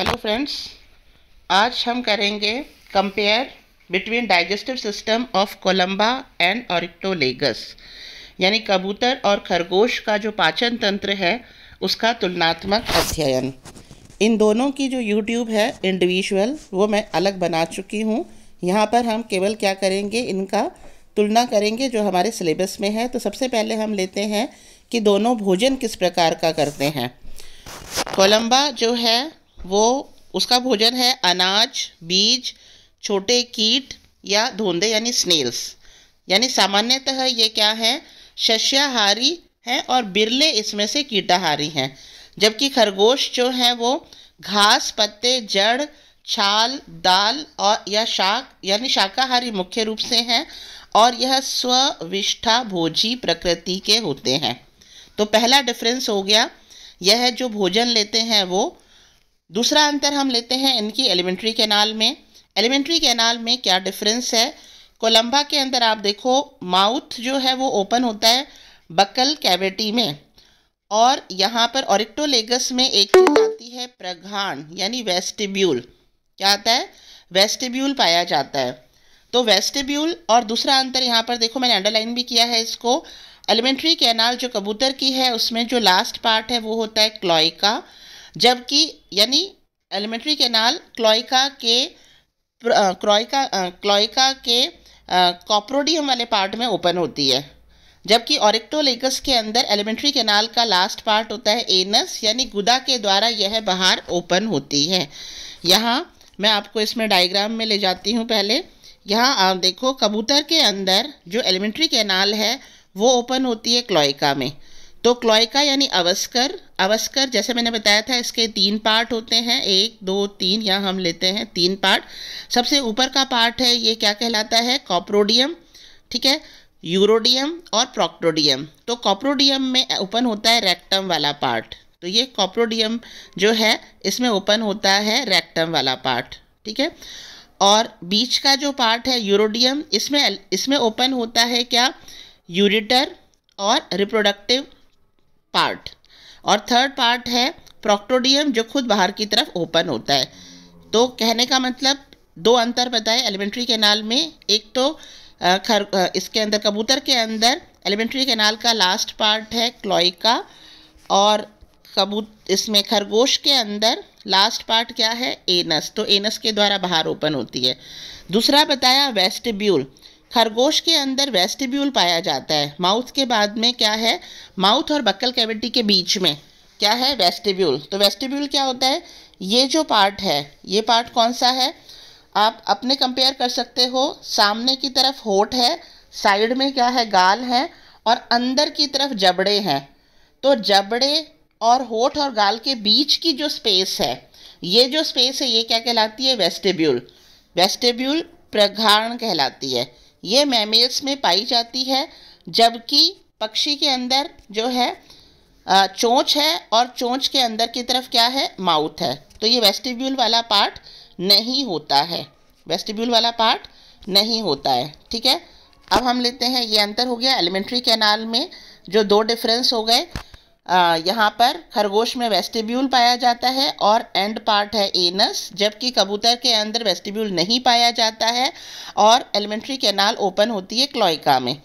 hello friends आज हम करेंगे compare between digestive system of Columba and Oryctolagus यानी कबूतर और खरगोश का जो पाचन तंत्र है उसका तुलनात्मक अध्ययन इन दोनों की जो यूट्यूब है इंडिविजुअल वो मैं अलग बना चुकी हूँ यहाँ पर हम केवल क्या करेंगे इनका तुलना करेंगे जो हमारे सिलेबस में है तो सबसे पहले हम लेते हैं कि दोनों भोजन किस प्रकार का करते हैं कोलम्बा जो है वो उसका भोजन है अनाज बीज छोटे कीट या धोंदे यानी स्नेल्स यानी सामान्यतः ये क्या है शस्याहारी हैं और बिरले इसमें से कीटाहारी हैं जबकि खरगोश जो हैं वो घास पत्ते जड़ छाल दाल और या शाक यानी शाकाहारी मुख्य रूप से हैं और यह स्वविष्ठा भोजी प्रकृति के होते हैं तो पहला डिफरेंस हो गया यह जो भोजन लेते हैं वो दूसरा अंतर हम लेते हैं इनकी एलिमेंट्री कैनाल में एलिमेंट्री कैनाल में क्या डिफरेंस है कोलम्बा के अंदर आप देखो माउथ जो है वो ओपन होता है बकल कैविटी में और यहाँ पर ऑरिक्टोलेगस में एक चीज़ आती है प्रघाण यानी वेस्टिब्यूल क्या आता है वेस्टिब्यूल पाया जाता है तो वेस्टिब्यूल और दूसरा अंतर यहाँ पर देखो मैंने अंडरलाइन भी किया है इसको एलिमेंट्री कैनाल जो कबूतर की है उसमें जो लास्ट पार्ट है वो होता है क्लॉइका जबकि यानी एलिमेंट्री कैनाल क्लोइका के क्लोइका क्लोइका के कॉप्रोडियम वाले पार्ट में ओपन होती है जबकि ऑरिक्टोलेगस के अंदर एलिमेंट्री कैनाल का लास्ट पार्ट होता है एनस यानी गुदा के द्वारा यह बाहर ओपन होती है यहाँ मैं आपको इसमें डायग्राम में ले जाती हूँ पहले यहाँ आप देखो कबूतर के अंदर जो एलिमेंट्री कैनाल है वो ओपन होती है क्लोइका में तो क्लॉयका यानी अवस्कर अवस्कर जैसे मैंने बताया था इसके तीन पार्ट होते हैं एक दो तीन या हम लेते हैं तीन पार्ट सबसे ऊपर का पार्ट है ये क्या कहलाता है कॉप्रोडियम ठीक है यूरोडियम और प्रोक्टोडियम तो कॉप्रोडियम में ओपन होता है रेक्टम वाला पार्ट तो ये कॉप्रोडियम जो है इसमें ओपन होता है रेक्टम वाला पार्ट ठीक है और बीच का जो पार्ट है यूरोडियम इसमें इसमें ओपन होता है क्या यूरिटर और रिप्रोडक्टिव पार्ट और थर्ड पार्ट है प्रोक्टोडियम जो खुद बाहर की तरफ ओपन होता है तो कहने का मतलब दो अंतर बताए एलिमेंट्री कैनाल में एक तो खर इसके अंदर कबूतर के अंदर एलिमेंट्री कैनाल का लास्ट पार्ट है क्लोइका और कबूत इसमें खरगोश के अंदर लास्ट पार्ट क्या है एनस तो एनस के द्वारा बाहर ओपन होती है दूसरा बताया वेस्टिब्यूल खरगोश के अंदर वेस्टिब्यूल पाया जाता है माउथ के बाद में क्या है माउथ और बक्कल कैविटी के बीच में क्या है वेस्टिब्यूल तो वेस्टिब्यूल क्या होता है ये जो पार्ट है ये पार्ट कौन सा है आप अपने कंपेयर कर सकते हो सामने की तरफ होठ है साइड में क्या है गाल है और अंदर की तरफ जबड़े हैं तो जबड़े और होठ और गाल के बीच की जो स्पेस है ये जो स्पेस है ये क्या कहलाती है वेस्टिब्यूल वेस्टिब्यूल प्रघाण कहलाती है ये मैमेल्स में पाई जाती है जबकि पक्षी के अंदर जो है चोंच है और चोंच के अंदर की तरफ क्या है माउथ है तो ये वेस्टिब्यूल वाला पार्ट नहीं होता है वेस्टिब्यूल वाला पार्ट नहीं होता है ठीक है अब हम लेते हैं ये अंतर हो गया एलिमेंट्री कैनाल में जो दो डिफरेंस हो गए यहाँ पर खरगोश में वेस्टिब्यूल पाया जाता है और एंड पार्ट है एनस जबकि कबूतर के अंदर वेस्टिब्यूल नहीं पाया जाता है और एलिमेंट्री कैनाल ओपन होती है क्लोइका में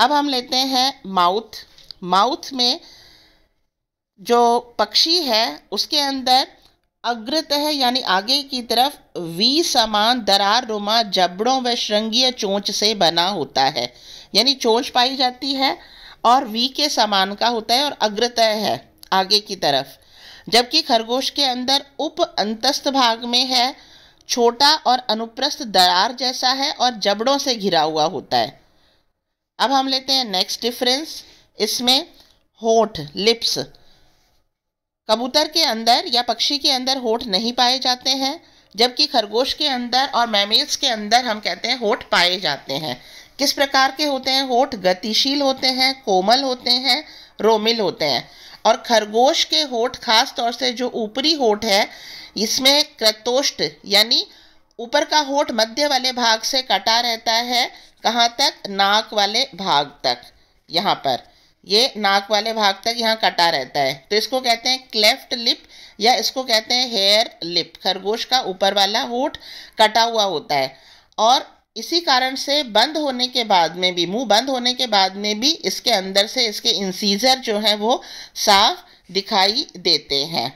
अब हम लेते हैं माउथ माउथ में जो पक्षी है उसके अंदर अग्रत है यानी आगे की तरफ वी समान दरार रुमा जबड़ों व श्रृंगीय चोंच से बना होता है यानी चोंच पाई जाती है और वी के समान का होता है और अग्रतय है आगे की तरफ जबकि खरगोश के अंदर उप अंतस्थ भाग में है छोटा और अनुप्रस्थ दरार जैसा है और जबड़ों से घिरा हुआ होता है अब हम लेते हैं नेक्स्ट डिफरेंस इसमें होठ लिप्स कबूतर के अंदर या पक्षी के अंदर होठ नहीं पाए जाते हैं जबकि खरगोश के अंदर और मैमेल्स के अंदर हम कहते हैं होठ पाए जाते हैं किस प्रकार के होते हैं होठ गतिशील होते हैं कोमल होते हैं रोमिल होते हैं और खरगोश के होठ खास तौर से जो ऊपरी होठ है इसमें क्रतोष्ट यानी ऊपर का होठ मध्य वाले भाग से कटा रहता है कहाँ तक नाक वाले भाग तक यहाँ पर ये नाक वाले भाग तक यहाँ कटा रहता है तो इसको कहते हैं क्लेफ्ट लिप या इसको कहते हैं हेयर लिप खरगोश का ऊपर वाला होठ कटा हुआ होता है और इसी कारण से बंद होने के बाद में भी मुंह बंद होने के बाद में भी इसके अंदर से इसके इंसीजर जो हैं वो साफ दिखाई देते हैं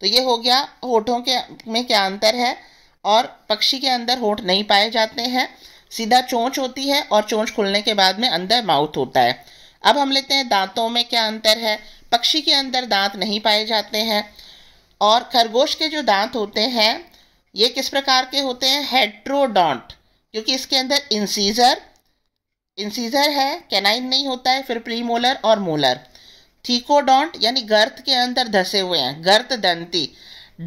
तो ये हो गया होठों के में क्या अंतर है और पक्षी के अंदर होठ नहीं पाए जाते हैं सीधा चोंच होती है और चोंच खुलने के बाद में अंदर माउथ होता है अब हम लेते हैं दांतों में क्या अंतर है पक्षी के अंदर दांत नहीं पाए जाते हैं और खरगोश के जो दांत होते हैं ये किस प्रकार के होते हैं हेट्रोडोंट क्योंकि इसके अंदर इंसीजर इंसीजर है कैनाइन नहीं होता है फिर प्रीमोलर और मोलर थीकोडोंट यानी गर्त के अंदर धसे हुए हैं गर्त दंती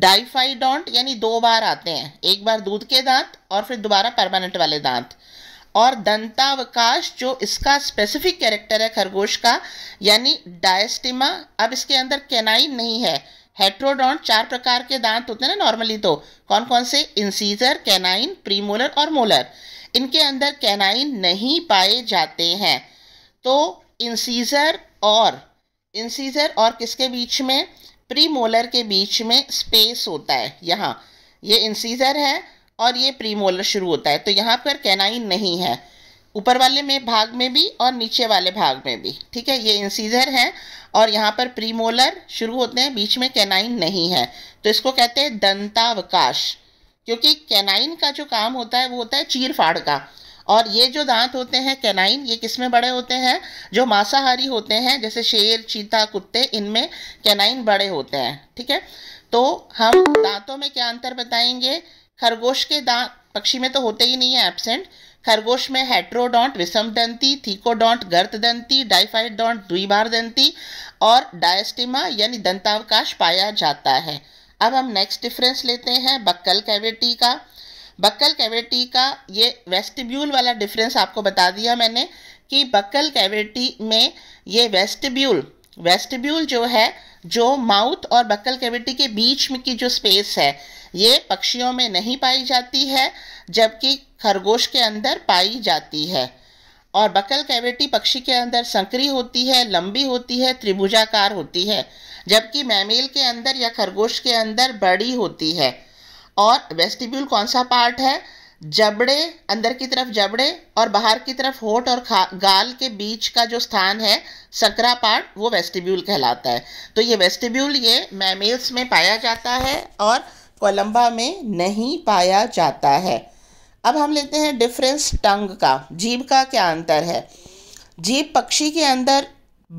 डाइफाइडोंट यानी दो बार आते हैं एक बार दूध के दांत और फिर दोबारा परमानेंट वाले दांत और दंतावकाश जो इसका स्पेसिफिक कैरेक्टर है खरगोश का यानी डायस्टिमा अब इसके अंदर कैनाइन नहीं है हेट्रोडॉन्ट चार प्रकार के दांत होते हैं ना नॉर्मली तो कौन कौन से इंसीजर कैनाइन प्रीमोलर और मोलर इनके अंदर कैनाइन नहीं पाए जाते हैं तो इंसीजर और इंसीजर और किसके बीच में प्रीमोलर के बीच में स्पेस होता है यहाँ ये इंसीजर है और ये प्रीमोलर शुरू होता है तो यहाँ पर कैनाइन नहीं है ऊपर वाले में भाग में भी और नीचे वाले भाग में भी ठीक है ये इंसीजर है और यहाँ पर प्रीमोलर शुरू होते हैं बीच में कैनाइन नहीं है तो इसको कहते हैं दंतावकाश क्योंकि कैनाइन का जो काम होता है वो होता है चीर फाड़ का और ये जो दांत होते हैं कैनाइन ये किस में बड़े होते हैं जो मांसाहारी होते हैं जैसे शेर चीता कुत्ते इनमें कैनाइन बड़े होते हैं ठीक है तो हम दांतों में क्या अंतर बताएंगे खरगोश के दांत पक्षी में तो होते ही नहीं है एबसेंट खरगोश में हेट्रोडोंट विषम दंती हेट्रोडॉन्ट दंती डाइफाइड डोंट द्विबार दंती और डायस्टिमा यानी दंतावकाश पाया जाता है अब हम नेक्स्ट डिफरेंस लेते हैं बक्कल कैविटी का बक्कल कैविटी का ये वेस्टिब्यूल वाला डिफरेंस आपको बता दिया मैंने कि बक्कल कैविटी में ये वेस्टिब्यूल वेस्टिब्यूल जो है जो माउथ और बक्कल कैविटी के बीच में की जो स्पेस है ये पक्षियों में नहीं पाई जाती है जबकि खरगोश के अंदर पाई जाती है और बकल कैविटी पक्षी के अंदर संकरी होती है लंबी होती है त्रिभुजाकार होती है जबकि मैमेल के अंदर या खरगोश के अंदर बड़ी होती है और वेस्टिब्यूल कौन सा पार्ट है जबड़े अंदर की तरफ जबड़े और बाहर की तरफ होठ और गाल के बीच का जो स्थान है सकरा पार्ट वो वेस्टिब्यूल कहलाता है तो ये वेस्टिब्यूल ये मैमेल्स में पाया जाता है और कोलंबा में नहीं पाया जाता है अब हम लेते हैं डिफरेंस टंग का जीभ का क्या अंतर है जीभ पक्षी के अंदर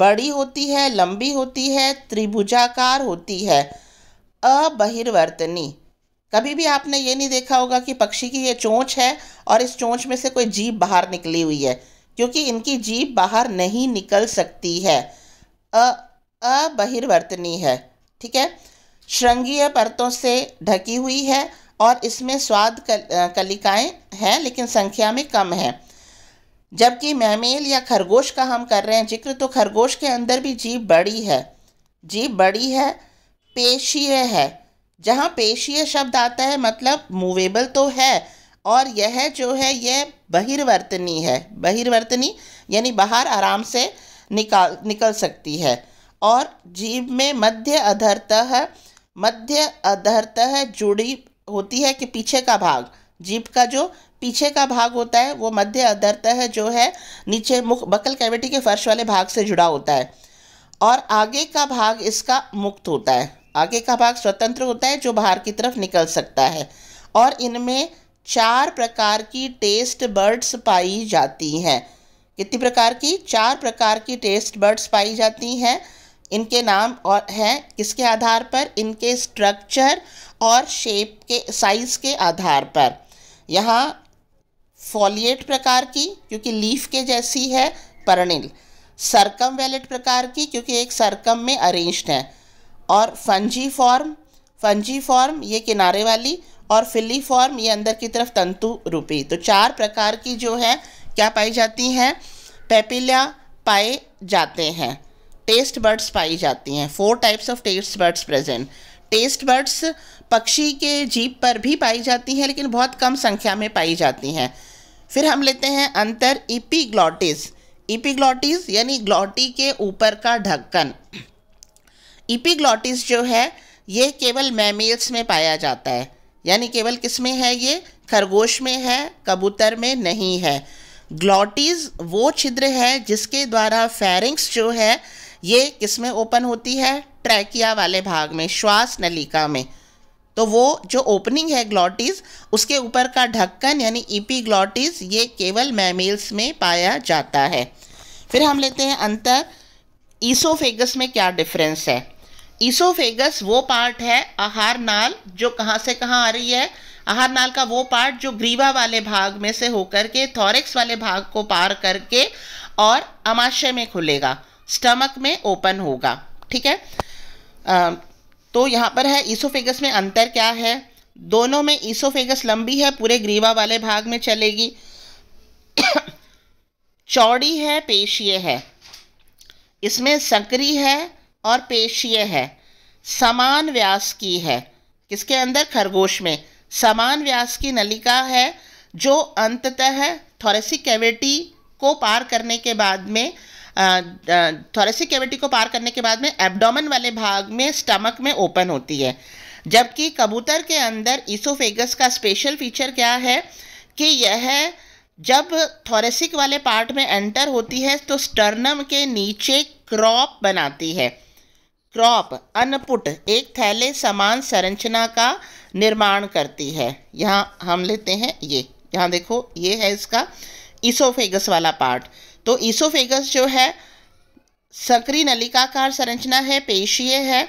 बड़ी होती है लंबी होती है त्रिभुजाकार होती है अबहिर्वर्तनी कभी भी आपने ये नहीं देखा होगा कि पक्षी की ये चोंच है और इस चोंच में से कोई जीभ बाहर निकली हुई है क्योंकि इनकी जीभ बाहर नहीं निकल सकती है अबहिर्वर्तनी है ठीक है श्रृंगीय परतों से ढकी हुई है और इसमें स्वाद कलिकाएँ हैं लेकिन संख्या में कम है जबकि महमेल या खरगोश का हम कर रहे हैं जिक्र तो खरगोश के अंदर भी जीभ बड़ी है जीभ बड़ी है पेशीय है जहाँ पेशीय शब्द आता है मतलब मूवेबल तो है और यह जो है यह बहिर्वर्तनी है बहिर्वर्तनी यानी बाहर आराम से निकाल निकल सकती है और जीव में मध्य अधरतः मध्य अधरतः जुड़ी होती है कि पीछे का भाग जीप का जो पीछे का भाग होता है वो मध्य अधरतः जो है नीचे मुख बकल कैविटी के फर्श वाले भाग से जुड़ा होता है और आगे का भाग इसका मुक्त होता है आगे का भाग स्वतंत्र होता है जो बाहर की तरफ निकल सकता है और इनमें चार प्रकार की टेस्ट बर्ड्स पाई जाती हैं कितनी प्रकार की चार प्रकार की टेस्ट बर्ड्स पाई जाती हैं इनके नाम और हैं किसके आधार पर इनके स्ट्रक्चर और शेप के साइज़ के आधार पर यहाँ फॉलिएट प्रकार की क्योंकि लीफ के जैसी है परणिल सरकम वैलेट प्रकार की क्योंकि एक सरकम में अरेंज्ड है और फंजी फॉर्म फंजी फॉर्म ये किनारे वाली और फिली फॉर्म ये अंदर की तरफ तंतु रूपी तो चार प्रकार की जो है क्या पाई जाती हैं पेपिलिया पाए जाते हैं टेस्ट बर्ड्स पाई जाती हैं four types of taste buds present taste buds पक्षी के जीप पर भी पाई जाती हैं लेकिन बहुत कम संख्या में पाई जाती हैं फिर हम लेते हैं अंतर इपीग्लॉटिस इपीग्लॉटिस यानी ग्लॉटी के ऊपर का ढक्कन इपीग्लॉटिस जो है ये केवल मैमेल्स में पाया जाता है यानी केवल किस में है ये खरगोश में है कबूतर में नहीं है ग्लॉटिस वो छिद्र है जिसके द्वारा फेरिंग्स जो है ये किस में ओपन होती है ट्रैकिया वाले भाग में श्वास नलिका में तो वो जो ओपनिंग है ग्लॉटिस उसके ऊपर का ढक्कन यानी ईपी e ग्लॉटिस ये केवल मैमेल्स में पाया जाता है फिर हम लेते हैं अंतर ईसोफेगस में क्या डिफरेंस है ईसोफेगस वो पार्ट है आहार नाल जो कहाँ से कहाँ आ रही है आहार नाल का वो पार्ट जो ग्रीवा वाले भाग में से होकर के थॉरिक्स वाले भाग को पार करके और अमाशय में खुलेगा स्टमक में ओपन होगा ठीक है आ, तो यहाँ पर है ईसोफेगस में अंतर क्या है दोनों में ईसोफेगस लंबी है पूरे ग्रीवा वाले भाग में चलेगी चौड़ी है पेशीय है इसमें संकरी है और पेशीय है समान व्यास की है किसके अंदर खरगोश में समान व्यास की नलिका है जो अंततः थोरेसिक कैविटी को पार करने के बाद में थोरेसिक कैविटी को पार करने के बाद में एब्डोमन वाले भाग में स्टमक में ओपन होती है जबकि कबूतर के अंदर इसोफेगस का स्पेशल फीचर क्या है कि यह जब थोरेसिक वाले पार्ट में एंटर होती है तो स्टर्नम के नीचे क्रॉप बनाती है क्रॉप अनपुट एक थैले समान संरचना का निर्माण करती है यहाँ हम लेते हैं ये यहाँ देखो ये है इसका इसोफेगस वाला पार्ट तो ईसोफेगस जो है सक्रिय नलिकाकार संरचना है पेशीय है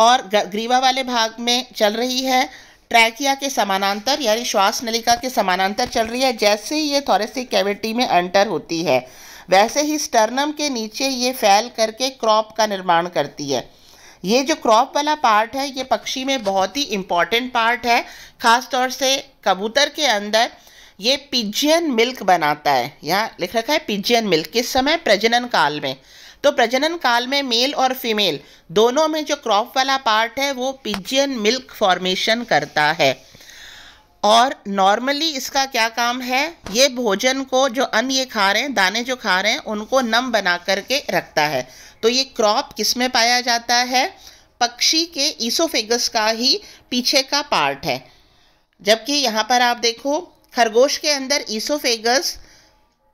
और ग्रीवा वाले भाग में चल रही है ट्रैकिया के समानांतर यानी श्वास नलिका के समानांतर चल रही है जैसे ही ये थोरेसिक कैविटी में एंटर होती है वैसे ही स्टर्नम के नीचे ये फैल करके क्रॉप का निर्माण करती है ये जो क्रॉप वाला पार्ट है ये पक्षी में बहुत ही इम्पॉर्टेंट पार्ट है खासतौर से कबूतर के अंदर ये पिजियन मिल्क बनाता है यहाँ लिख रखा है पिजियन मिल्क किस समय प्रजनन काल में तो प्रजनन काल में मेल और फीमेल दोनों में जो क्रॉप वाला पार्ट है वो पिजियन मिल्क फॉर्मेशन करता है और नॉर्मली इसका क्या काम है ये भोजन को जो अन्न ये खा रहे हैं दाने जो खा रहे हैं उनको नम बना करके रखता है तो ये क्रॉप किस में पाया जाता है पक्षी के ईसोफेगस का ही पीछे का पार्ट है जबकि यहाँ पर आप देखो खरगोश के अंदर ईसोफेगस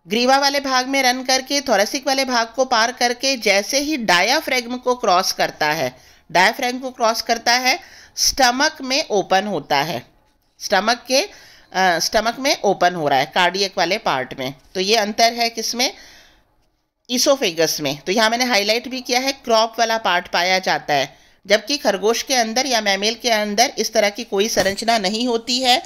ग्रीवा वाले भाग में रन करके थोरेसिक वाले भाग को पार करके जैसे ही डायाफ्रेग्म को क्रॉस करता है डायाफ्रेग्म को क्रॉस करता है स्टमक में ओपन होता है स्टमक के आ, स्टमक में ओपन हो रहा है कार्डियक वाले पार्ट में तो ये अंतर है किसमें ईसोफेगस में तो यहाँ मैंने हाईलाइट भी किया है क्रॉप वाला पार्ट पाया जाता है जबकि खरगोश के अंदर या मैमेल के अंदर इस तरह की कोई संरचना नहीं होती है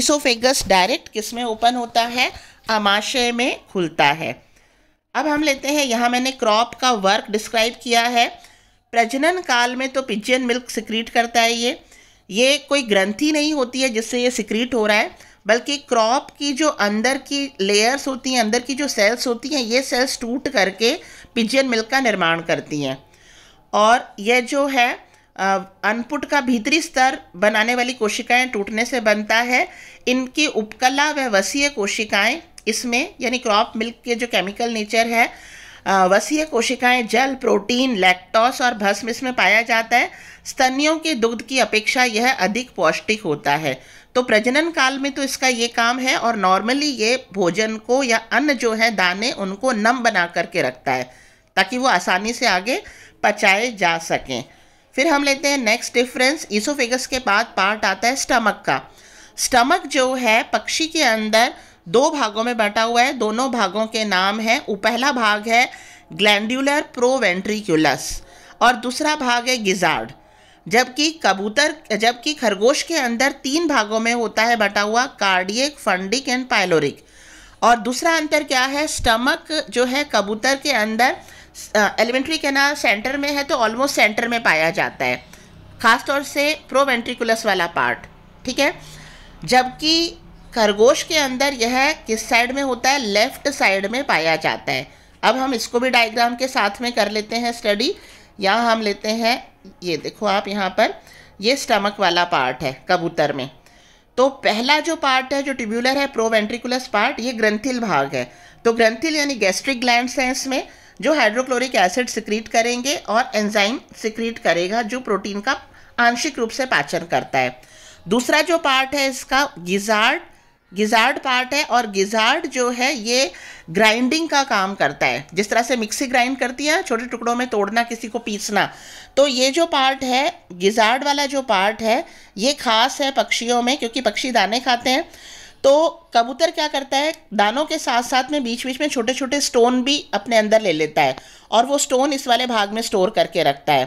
ईसोफेगस डायरेक्ट किस में ओपन होता है आमाशय में खुलता है अब हम लेते हैं यहाँ मैंने क्रॉप का वर्क डिस्क्राइब किया है प्रजनन काल में तो पिजियन मिल्क सिक्रीट करता है ये ये कोई ग्रंथि नहीं होती है जिससे ये सिक्रीट हो रहा है बल्कि क्रॉप की जो अंदर की लेयर्स होती हैं अंदर की जो सेल्स होती हैं ये सेल्स टूट करके पिजियन मिल्क का निर्माण करती हैं और यह जो है अनपुट का भीतरी स्तर बनाने वाली कोशिकाएं टूटने से बनता है इनकी उपकला व वसीय कोशिकाएं इसमें यानी क्रॉप मिल्क के जो केमिकल नेचर है वसीय कोशिकाएं जल प्रोटीन लैक्टोस और भस्म इसमें पाया जाता है स्तनियों के दुग्ध की अपेक्षा यह अधिक पौष्टिक होता है तो प्रजनन काल में तो इसका ये काम है और नॉर्मली ये भोजन को या अन्न जो है दाने उनको नम बना करके रखता है ताकि वो आसानी से आगे पचाए जा सकें फिर हम लेते हैं नेक्स्ट डिफरेंस इसोफेगस के बाद पार्ट आता है स्टमक का स्टमक जो है पक्षी के अंदर दो भागों में बटा हुआ है दोनों भागों के नाम हैं पहला भाग है ग्लैंडुलर प्रोवेंट्रिक्यूलस और दूसरा भाग है गिजार्ड जबकि कबूतर जबकि खरगोश के अंदर तीन भागों में होता है बटा हुआ कार्डियक फंडिक एंड पायलोरिक और दूसरा अंतर क्या है स्टमक जो है कबूतर के अंदर एलिमेंट्री कैनाल सेंटर में है तो ऑलमोस्ट सेंटर में पाया जाता है ख़ास तौर से प्रोवेंट्रिकुलस वाला पार्ट ठीक है जबकि खरगोश के अंदर यह किस साइड में होता है लेफ्ट साइड में पाया जाता है अब हम इसको भी डायग्राम के साथ में कर लेते हैं स्टडी यहाँ हम लेते हैं ये देखो आप यहाँ पर ये स्टमक वाला पार्ट है कबूतर में तो पहला जो पार्ट है जो ट्यूब्यूलर है प्रोवेंट्रिकुलस पार्ट ये ग्रंथिल भाग है तो ग्रंथिल यानी गैस्ट्रिक ग्लैंड्स हैं इसमें जो हाइड्रोक्लोरिक एसिड सिक्रीट करेंगे और एंजाइम सिक्रीट करेगा जो प्रोटीन का आंशिक रूप से पाचन करता है दूसरा जो पार्ट है इसका गिजार्ड गिजार्ड पार्ट है और गिजार्ड जो है ये ग्राइंडिंग का काम करता है जिस तरह से मिक्सी ग्राइंड करती है छोटे टुकड़ों में तोड़ना किसी को पीसना तो ये जो पार्ट है गिजार्ड वाला जो पार्ट है ये खास है पक्षियों में क्योंकि पक्षी दाने खाते हैं तो कबूतर क्या करता है दानों के साथ साथ में बीच बीच में छोटे छोटे स्टोन भी अपने अंदर ले लेता है और वो स्टोन इस वाले भाग में स्टोर करके रखता है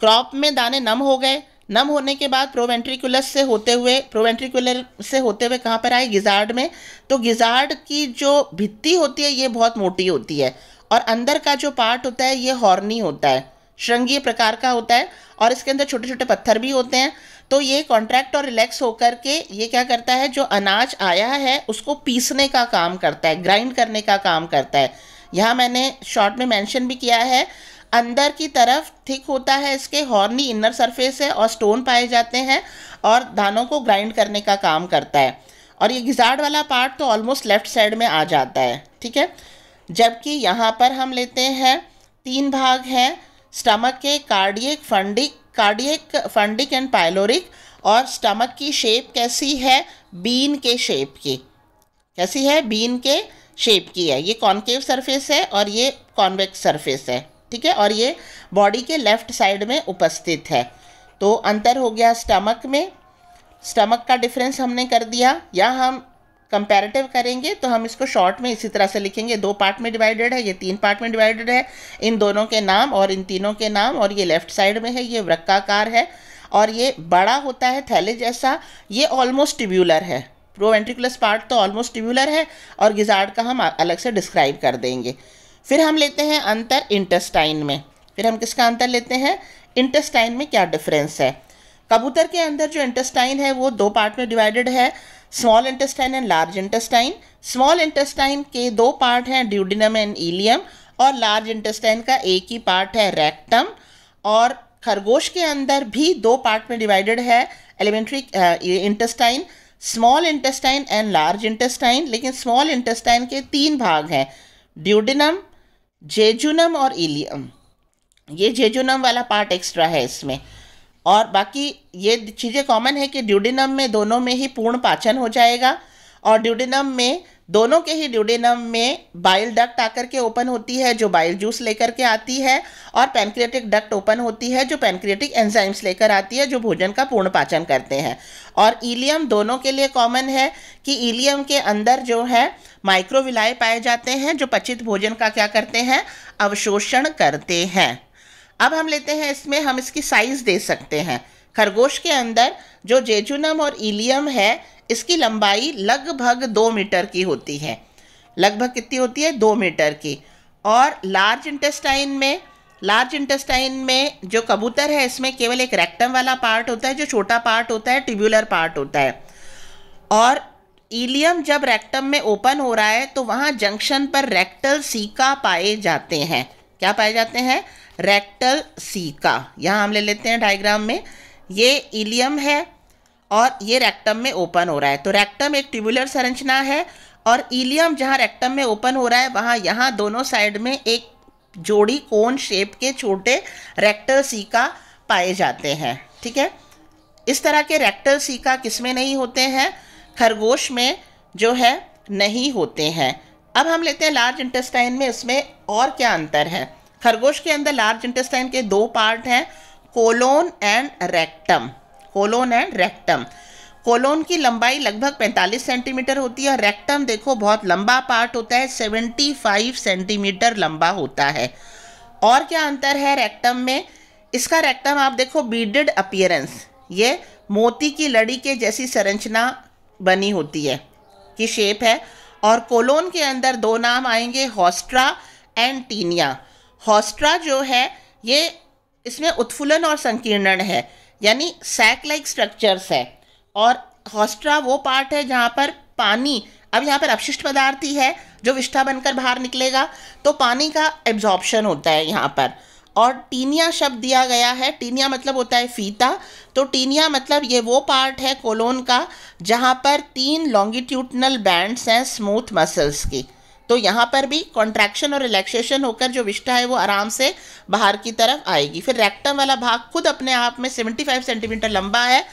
क्रॉप में दाने नम हो गए नम होने के बाद प्रोवेंट्रिकुलस से होते हुए प्रोवेंट्रिकुलर से होते हुए कहाँ पर आए गिजार्ड में तो गिजार्ड की जो भित्ती होती है ये बहुत मोटी होती है और अंदर का जो पार्ट होता है ये हॉर्नी होता है श्रृंगीय प्रकार का होता है और इसके अंदर छोटे छोटे पत्थर भी होते हैं तो ये कॉन्ट्रैक्ट और रिलैक्स होकर के ये क्या करता है जो अनाज आया है उसको पीसने का काम करता है ग्राइंड करने का काम करता है यहाँ मैंने शॉर्ट में मेंशन भी किया है अंदर की तरफ थिक होता है इसके हॉर्नी इनर सरफेस है और स्टोन पाए जाते हैं और धानों को ग्राइंड करने का काम करता है और ये घिसाड़ वाला पार्ट तो ऑलमोस्ट लेफ्ट साइड में आ जाता है ठीक है जबकि यहाँ पर हम लेते हैं तीन भाग हैं स्टमक के cardiac fundic cardiac fundic and pyloric और स्टमक की शेप कैसी है बीन के शेप की कैसी है बीन के शेप की है ये कॉन्केव सरफेस है और ये कॉन्वेक्स सरफेस है ठीक है और ये बॉडी के लेफ्ट साइड में उपस्थित है तो अंतर हो गया स्टमक में स्टमक का डिफरेंस हमने कर दिया या हम कंपैरेटिव करेंगे तो हम इसको शॉर्ट में इसी तरह से लिखेंगे दो पार्ट में डिवाइडेड है ये तीन पार्ट में डिवाइडेड है इन दोनों के नाम और इन तीनों के नाम और ये लेफ्ट साइड में है ये वृक्काकार है और ये बड़ा होता है थैले जैसा ये ऑलमोस्ट ट्यूबुलर है प्रोवेंट्रिकुलस पार्ट तो ऑलमोस्ट ट्यूबुलर है और गिजार्ड का हम अलग से डिस्क्राइब कर देंगे फिर हम लेते हैं अंतर इंटेस्टाइन में फिर हम किसका अंतर लेते हैं इंटेस्टाइन में क्या डिफरेंस है कबूतर के अंदर जो इंटेस्टाइन है वो दो पार्ट में डिवाइडेड है small intestine and large intestine small intestine के दो पार्ट हैं ड्यूडिनम एंड ईलियम और लार्ज इंटेस्टाइन का एक ही पार्ट है रेक्टम और खरगोश के अंदर भी दो पार्ट में डिवाइडेड है alimentary intestine small intestine and large intestine लेकिन स्मॉल इंटेस्टाइन के तीन भाग हैं ड्यूडिनम जेजुनम और इलियम ये जेजुनम वाला पार्ट एक्स्ट्रा है इसमें और बाकी ये चीज़ें कॉमन है कि ड्यूडिनम में दोनों में ही पूर्ण पाचन हो जाएगा और ड्यूडिनम में दोनों के ही ड्यूडिनम में बाइल डक्ट आकर के ओपन होती है जो बाइल जूस लेकर के आती है और पैनक्रियाटिक डक्ट ओपन होती है जो पैनक्रियाटिक एंजाइम्स लेकर आती है जो भोजन का पूर्ण पाचन करते हैं और ईलियम दोनों के लिए कॉमन है कि ईलियम के अंदर जो है माइक्रोविलाय पाए जाते हैं जो पचित भोजन का क्या करते हैं अवशोषण करते हैं अब हम लेते हैं इसमें हम इसकी साइज़ दे सकते हैं खरगोश के अंदर जो जेजुनम और इलियम है इसकी लंबाई लगभग दो मीटर की होती है लगभग कितनी होती है दो मीटर की और लार्ज इंटेस्टाइन में लार्ज इंटेस्टाइन में जो कबूतर है इसमें केवल एक रेक्टम वाला पार्ट होता है जो छोटा पार्ट होता है ट्यूबुलर पार्ट होता है और ईलियम जब रेक्टम में ओपन हो रहा है तो वहाँ जंक्शन पर रेक्टल सीका पाए जाते हैं क्या पाए जाते हैं रेक्टल सीका यहाँ हम ले लेते हैं डायग्राम में ये इलियम है और ये रेक्टम में ओपन हो रहा है तो रेक्टम एक ट्यूबुलर संरचना है और इलियम जहाँ रेक्टम में ओपन हो रहा है वहाँ यहाँ दोनों साइड में एक जोड़ी कोन शेप के छोटे रेक्टल सीका पाए जाते हैं ठीक है इस तरह के रेक्टल सीका में नहीं होते हैं खरगोश में जो है नहीं होते हैं अब हम लेते हैं लार्ज इंटेस्टाइन में इसमें और क्या अंतर है खरगोश के अंदर लार्ज इंटेस्टाइन के दो पार्ट हैं colon and rectum colon and rectum colon की लंबाई लगभग 45 सेंटीमीटर होती है और रेक्टम देखो बहुत लंबा पार्ट होता है 75 सेंटीमीटर लंबा होता है और क्या अंतर है रेक्टम में इसका रेक्टम आप देखो बीडेड अपियरेंस ये मोती की लड़ी के जैसी संरचना बनी होती है की शेप है और कोलोन के अंदर दो नाम आएंगे हॉस्ट्रा एंड टीनिया हॉस्ट्रा जो है ये इसमें उत्फुलन और संकीर्णन है यानी सैक लाइक स्ट्रक्चर्स है और हॉस्ट्रा वो पार्ट है जहाँ पर पानी अब यहाँ पर अपशिष्ट पदार्थ ही है जो विष्ठा बनकर बाहर निकलेगा तो पानी का एब्जॉर्प्शन होता है यहाँ पर और टीनिया शब्द दिया गया है टीनिया मतलब होता है फीता तो टीनिया मतलब ये वो पार्ट है कोलोन का जहाँ पर तीन लॉन्गिट्यूटनल बैंड्स हैं स्मूथ मसल्स की तो यहाँ पर भी कॉन्ट्रैक्शन और रिलैक्सेशन होकर जो विष्ठा है वो आराम से बाहर की तरफ आएगी फिर रेक्टम वाला भाग खुद अपने आप में 75 सेंटीमीटर लंबा है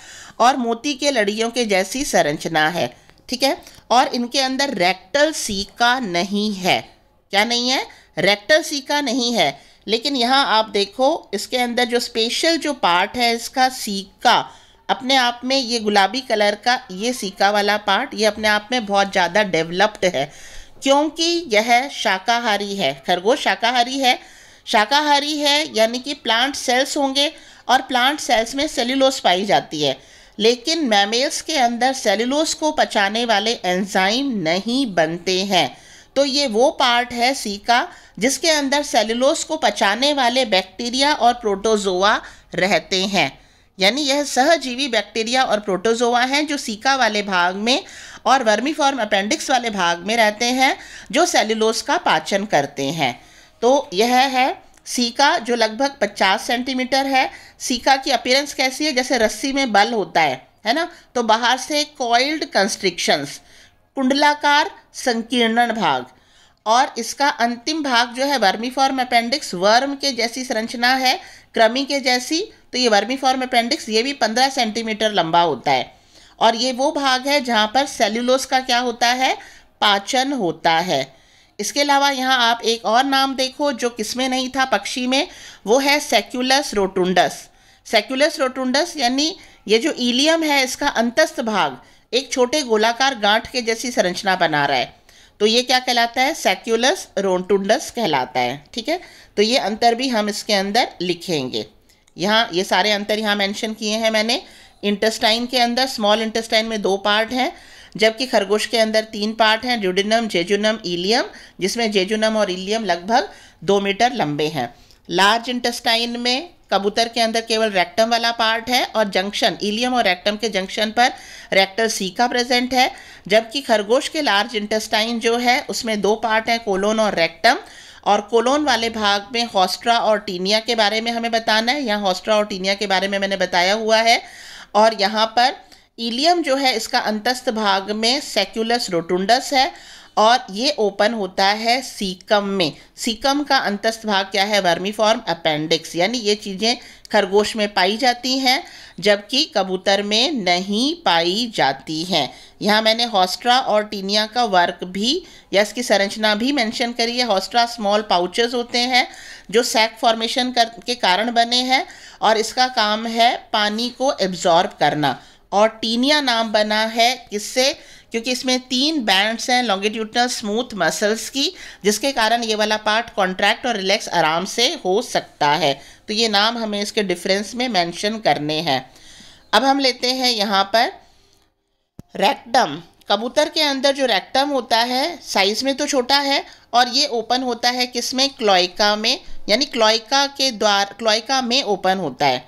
और मोती के लड़ियों के जैसी संरचना है ठीक है और इनके अंदर रेक्टल सीका नहीं है क्या नहीं है रेक्टल सीका नहीं है लेकिन यहाँ आप देखो इसके अंदर जो स्पेशल जो पार्ट है इसका सीका अपने आप में ये गुलाबी कलर का ये सीका वाला पार्ट ये अपने आप में बहुत ज़्यादा डेवलप्ड है क्योंकि यह शाकाहारी है खरगोश शाकाहारी है शाकाहारी है यानी कि प्लांट सेल्स होंगे और प्लांट सेल्स में सेल्यूलोस पाई जाती है लेकिन मैमेल्स के अंदर सेल्यूलोस को पचाने वाले एंजाइम नहीं बनते हैं तो ये वो पार्ट है सी का जिसके अंदर सेल्यूलोस को पचाने वाले बैक्टीरिया और प्रोटोजोआ रहते हैं यानी यह सहजीवी बैक्टीरिया और प्रोटोजोआ हैं जो सीका वाले भाग में और वर्मी फॉर्म अपेंडिक्स वाले भाग में रहते हैं जो सेल्यूलोज का पाचन करते हैं तो यह है सीका जो लगभग 50 सेंटीमीटर है सीका की अपेयरेंस कैसी है जैसे रस्सी में बल होता है है ना तो बाहर से कॉइल्ड कंस्ट्रिक्शंस कुंडलाकार संकीर्णन भाग और इसका अंतिम भाग जो है वर्मीफॉर्म अपेंडिक्स वर्म के जैसी संरचना है क्रमी के जैसी तो ये वर्मीफॉर्म अपेंडिक्स ये भी पंद्रह सेंटीमीटर लंबा होता है और ये वो भाग है जहाँ पर सेल्यूलोस का क्या होता है पाचन होता है इसके अलावा यहाँ आप एक और नाम देखो जो किसमें नहीं था पक्षी में वो है सेक्यूलस रोटुंडस सेक्यूलस रोटुंडस यानी ये जो ईलियम है इसका अंतस्थ भाग एक छोटे गोलाकार गांठ के जैसी संरचना बना रहा है तो ये क्या कहलाता है सेक्यूलस रोटुंडस कहलाता है ठीक है तो ये अंतर भी हम इसके अंदर लिखेंगे यहाँ ये सारे अंतर यहाँ मैंशन किए हैं मैंने इंटेस्टाइन के अंदर स्मॉल इंटेस्टाइन में दो पार्ट हैं जबकि खरगोश के अंदर तीन पार्ट हैं जुडिनम जेजुनम इलियम जिसमें जेजुनम और इलियम लगभग दो मीटर लंबे हैं लार्ज इंटेस्टाइन में कबूतर के अंदर केवल रेक्टम वाला पार्ट है और जंक्शन इलियम और रेक्टम के जंक्शन पर रेक्टल का प्रेजेंट है जबकि खरगोश के लार्ज इंटेस्टाइन जो है उसमें दो पार्ट हैं कोलोन और रेक्टम और कोलोन वाले भाग में हॉस्ट्रा और टीनिया के बारे में हमें बताना है यहाँ हॉस्ट्रा और टीनिया के बारे में मैंने बताया हुआ है और यहाँ पर इलियम जो है इसका अंतस्थ भाग में सेक्यूलस रोटुंडस है और ये ओपन होता है सीकम में सीकम का अंतस्थ भाग क्या है फॉर्म अपेंडिक्स यानी ये चीज़ें खरगोश में पाई जाती हैं जबकि कबूतर में नहीं पाई जाती हैं यहाँ मैंने हॉस्ट्रा और टीनिया का वर्क भी या इसकी संरचना भी मेंशन करी है हॉस्ट्रा स्मॉल पाउचेस होते हैं जो सैक फॉर्मेशन कर के कारण बने हैं और इसका काम है पानी को एब्जॉर्ब करना और टीनिया नाम बना है किससे क्योंकि इसमें तीन बैंड्स हैं लॉन्गिट्यूडनल स्मूथ मसल्स की जिसके कारण ये वाला पार्ट कॉन्ट्रैक्ट और रिलैक्स आराम से हो सकता है तो ये नाम हमें इसके डिफरेंस में मैंशन करने हैं अब हम लेते हैं यहाँ पर रेक्टम कबूतर के अंदर जो रेक्टम होता है साइज़ में तो छोटा है और ये ओपन होता है किस में में यानी क्लोइका के द्वार क्लोइका में ओपन होता है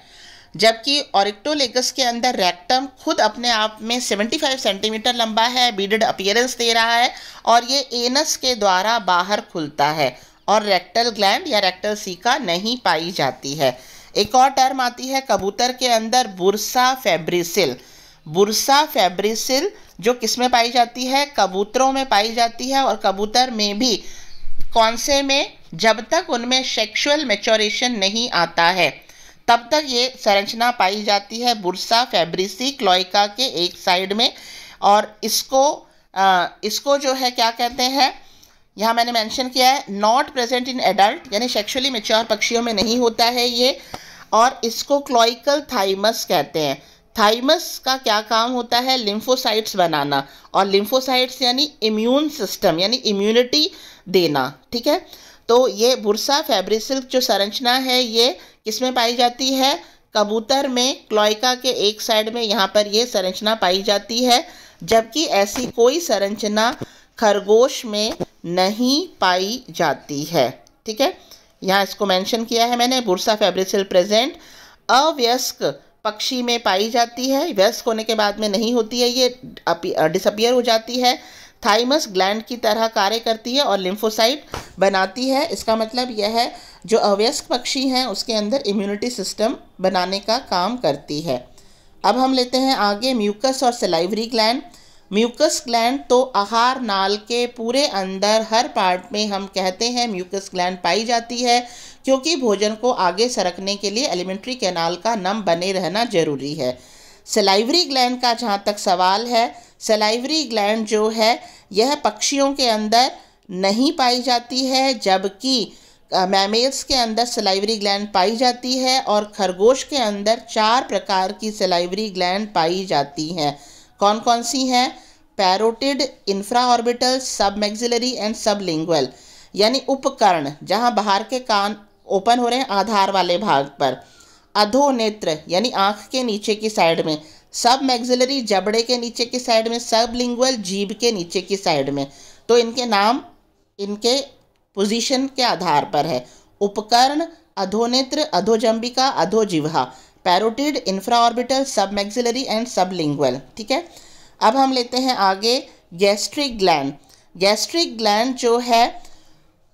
जबकि ऑरिक्टोलेगस के अंदर रेक्टम खुद अपने आप में 75 सेंटीमीटर लंबा है बीडेड अपियरेंस दे रहा है और ये एनस के द्वारा बाहर खुलता है और रेक्टल ग्लैंड या रेक्टल सीका नहीं पाई जाती है एक और टर्म आती है कबूतर के अंदर बुरसा फेब्रिसिल बुरसा फेब्रिसिल जो किस में पाई जाती है कबूतरों में पाई जाती है और कबूतर में भी कौन से में जब तक उनमें सेक्शुअल मेचोरेशन नहीं आता है तब तक ये संरचना पाई जाती है बुरसा फैब्रिसी क्लोइका के एक साइड में और इसको आ, इसको जो है क्या कहते हैं यहाँ मैंने मेंशन किया है नॉट प्रेजेंट इन एडल्ट यानी सेक्सुअली मेच्योर पक्षियों में नहीं होता है ये और इसको क्लोइकल थाइमस कहते हैं थाइमस का क्या काम होता है लिम्फोसाइट्स बनाना और लिम्फोसाइट्स यानी इम्यून सिस्टम यानी इम्यूनिटी देना ठीक है तो ये बुरसा फैब्रिक जो संरचना है ये किस में पाई जाती है कबूतर में क्लोइका के एक साइड में यहाँ पर ये संरचना पाई जाती है जबकि ऐसी कोई संरचना खरगोश में नहीं पाई जाती है ठीक है यहाँ इसको मेंशन किया है मैंने बुरसा फैब्रिसिल प्रेजेंट अव्यस्क पक्षी में पाई जाती है व्यस्क होने के बाद में नहीं होती है ये डिसअपियर हो जाती है थाइमस ग्लैंड की तरह कार्य करती है और लिम्फोसाइट बनाती है इसका मतलब यह है जो अवयस्क पक्षी हैं उसके अंदर इम्यूनिटी सिस्टम बनाने का काम करती है अब हम लेते हैं आगे म्यूकस और सिलाइवरी ग्लैंड म्यूकस ग्लैंड तो आहार नाल के पूरे अंदर हर पार्ट में हम कहते हैं म्यूकस ग्लैंड पाई जाती है क्योंकि भोजन को आगे सरकने के लिए एलिमेंट्री कैनाल का नम बने रहना जरूरी है सिलाइवरी ग्लैंड का जहाँ तक सवाल है सलाइवरी ग्लैंड जो है यह पक्षियों के अंदर नहीं पाई जाती है जबकि मैमेल्स के अंदर सलाइवरी ग्लैंड पाई जाती है और खरगोश के अंदर चार प्रकार की सलाइवरी ग्लैंड पाई जाती हैं कौन कौन सी हैं parotid infraorbital submaxillary and sublingual यानी उपकरण जहाँ बाहर के कान ओपन हो रहे हैं आधार वाले भाग पर अधो नेत्र यानी आँख के नीचे की साइड में सब मैग्जिलरी जबड़े के नीचे की साइड में सब लिंगुअल जीभ के नीचे की साइड में तो इनके नाम इनके पोजीशन के आधार पर है उपकरण अधोनेत्र अधोजंबिका अधोजिहा पैरोटिड इंफ्राऑर्बिटल सब मैग्जिलरी एंड सब लिंगुअल ठीक है अब हम लेते हैं आगे गैस्ट्रिक ग्लैंड गैस्ट्रिक ग्लैंड जो है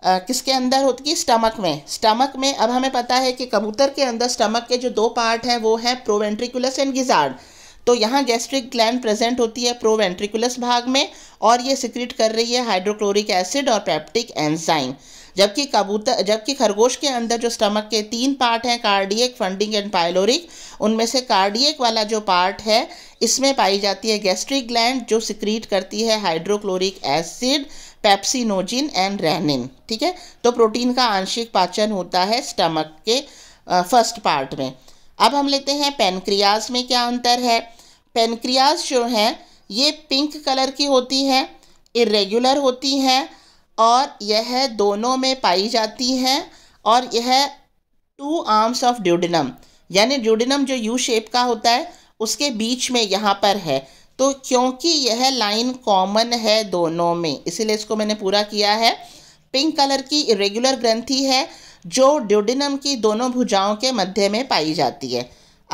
किसके अंदर होती है स्टमक में स्टमक में अब हमें पता है कि कबूतर के अंदर स्टमक के जो दो पार्ट हैं वो हैं प्रोवेंट्रिकुलस एंड गिजार्ड तो यहाँ गैस्ट्रिक ग्लैंड प्रेजेंट होती है प्रोवेंट्रिकुलस भाग में और ये सिक्रिट कर रही है हाइड्रोक्लोरिक एसिड और पैप्टिक एंजाइम जबकि कबूतर जबकि खरगोश के अंदर जो स्टमक के तीन पार्ट हैं कार्डियक फंडिंग एंड पायलोरिक उनमें से कार्डियक वाला जो पार्ट है इसमें पाई जाती है गैस्ट्रिक ग्लैंड जो सिक्रीट करती है hydrochloric acid pepsinogen and rennin ठीक है तो प्रोटीन का आंशिक पाचन होता है स्टमक के फर्स्ट पार्ट में अब हम लेते हैं पेनक्रियाज में क्या अंतर है पेनक्रियाज जो हैं ये पिंक कलर की होती हैं इरेगुलर होती हैं और यह दोनों में पाई जाती हैं और यह टू आर्म्स ऑफ ड्यूडिनम यानी ड्यूडिनम जो यू शेप का होता है उसके बीच में यहाँ पर है तो क्योंकि यह लाइन कॉमन है दोनों में इसीलिए इसको मैंने पूरा किया है पिंक कलर की इरेगुलर ग्रंथी है जो ड्यूडिनम की दोनों भुजाओं के मध्य में पाई जाती है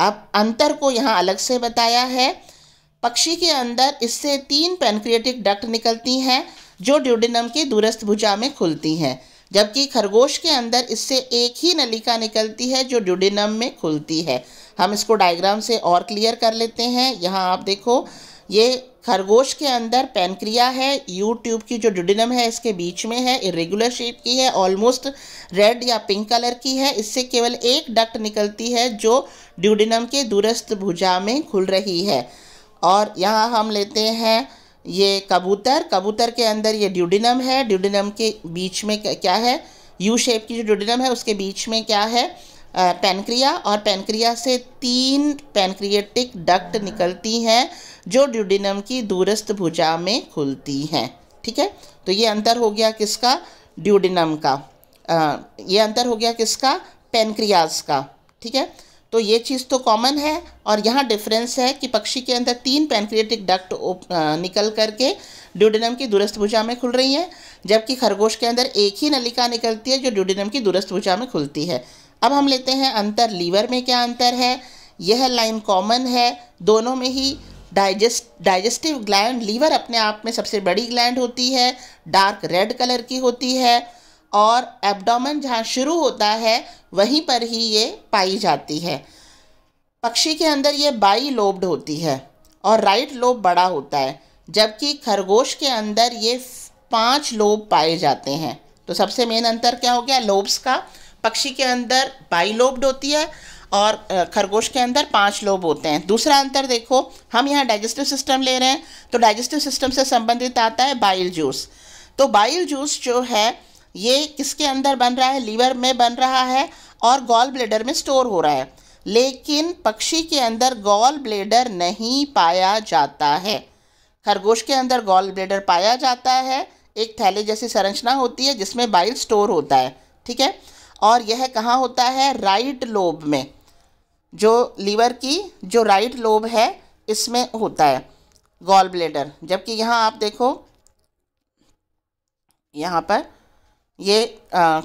अब अंतर को यहाँ अलग से बताया है पक्षी के अंदर इससे तीन पेनक्रिएटिक डक्ट निकलती हैं जो ड्यूडिनम की दूरस्थ भुजा में खुलती हैं जबकि खरगोश के अंदर इससे एक ही नलिका निकलती है जो ड्यूडिनम में खुलती है हम इसको डायग्राम से और क्लियर कर लेते हैं यहाँ आप देखो ये खरगोश के अंदर पेनक्रिया है यू ट्यूब की जो डुडिनम है इसके बीच में है इरेगुलर शेप की है ऑलमोस्ट रेड या पिंक कलर की है इससे केवल एक डक्ट निकलती है जो ड्यूडिनम के दूरस्थ भुजा में खुल रही है और यहाँ हम लेते हैं ये कबूतर कबूतर के अंदर ये ड्यूडिनम है ड्यूडिनम के बीच में क्या है यू शेप की जो ड्यूडिनम है उसके बीच में क्या है पेनक्रिया और पेनक्रिया से तीन पेनक्रिएटिक डक्ट निकलती हैं जो ड्यूडिनम की दूरस्थ भुजा में खुलती हैं ठीक है तो ये अंतर हो गया किसका ड्यूडिनम का आ, ये अंतर हो गया किसका पेनक्रियाज का ठीक है तो ये चीज़ तो कॉमन है और यहाँ डिफरेंस है कि पक्षी के अंदर तीन पेनक्रिएटिक डक्ट निकल करके ड्यूडिनम की दूरस्थ भुजा में खुल रही हैं जबकि खरगोश के अंदर एक ही नलिका निकलती है जो ड्यूडिनम की दूरस्थ भुजा में खुलती है अब हम लेते हैं अंतर लीवर में क्या अंतर है यह लाइन कॉमन है दोनों में ही डाइजेस्ट डाइजेस्टिव ग्लैंड लीवर अपने आप में सबसे बड़ी ग्लैंड होती है डार्क रेड कलर की होती है और एब्डोमेन जहाँ शुरू होता है वहीं पर ही ये पाई जाती है पक्षी के अंदर ये बाई लोब्ड होती है और राइट लोब बड़ा होता है जबकि खरगोश के अंदर ये पांच लोब पाए जाते हैं तो सबसे मेन अंतर क्या हो गया लोब्स का पक्षी के अंदर बाई लोब्ड होती है और खरगोश के अंदर पाँच लोब होते हैं दूसरा अंतर देखो हम यहाँ डाइजेस्टिव सिस्टम ले रहे हैं तो डाइजेस्टिव सिस्टम से संबंधित आता है बाइल जूस तो बाइल जूस जो है ये किसके अंदर बन रहा है लीवर में बन रहा है और गॉल ब्लेडर में स्टोर हो रहा है लेकिन पक्षी के अंदर गॉल ब्लेडर नहीं पाया जाता है खरगोश के अंदर गॉल ब्लेडर पाया जाता है एक थैले जैसी संरचना होती है जिसमें बाइल स्टोर होता है ठीक है और यह कहाँ होता है राइट लोब में जो लीवर की जो राइट लोब है इसमें होता है गॉल ब्लेडर जबकि यहाँ आप देखो यहाँ पर ये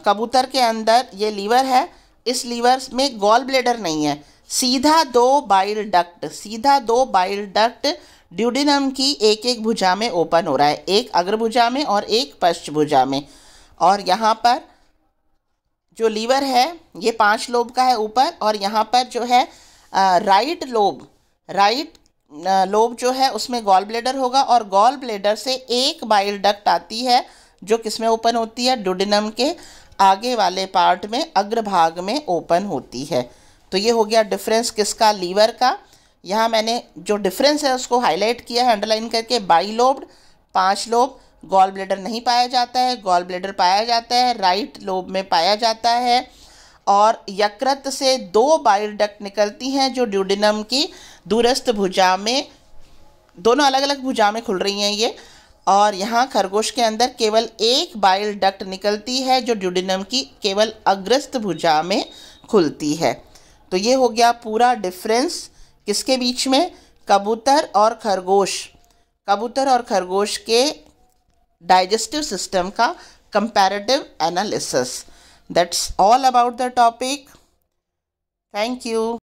कबूतर के अंदर ये लीवर है इस लीवर में गॉल ब्लेडर नहीं है सीधा दो बाइल डक्ट सीधा दो बाइल डक्ट ड्यूडिनम की एक एक भुजा में ओपन हो रहा है एक अग्रभुजा में और एक पश्च भुजा में और यहाँ पर जो लीवर है ये पांच लोब का है ऊपर और यहाँ पर जो है राइट लोब राइट लोब जो है उसमें गॉल ब्लेडर होगा और गॉल ब्लेडर से एक बाइल डक्ट आती है जो किस में ओपन होती है डुडिनम के आगे वाले पार्ट में अग्रभाग में ओपन होती है तो ये हो गया डिफरेंस किसका लीवर का यहाँ मैंने जो डिफरेंस है उसको हाईलाइट किया है अंडरलाइन करके बाईलोब्ड पाँच लोब गॉल ब्लेडर नहीं पाया जाता है गॉल ब्लेडर पाया जाता है राइट लोब में पाया जाता है और यकृत से दो बाइल डक्ट निकलती हैं जो ड्यूडिनम की दूरस्थ भुजा में दोनों अलग अलग भुजा में खुल रही हैं ये और यहाँ खरगोश के अंदर केवल एक बाइल डक्ट निकलती है जो ड्यूडिनम की केवल अग्रस्त भुजा में खुलती है तो ये हो गया पूरा डिफरेंस किसके बीच में कबूतर और खरगोश कबूतर और खरगोश के digestive system ka comparative analysis that's all about the topic thank you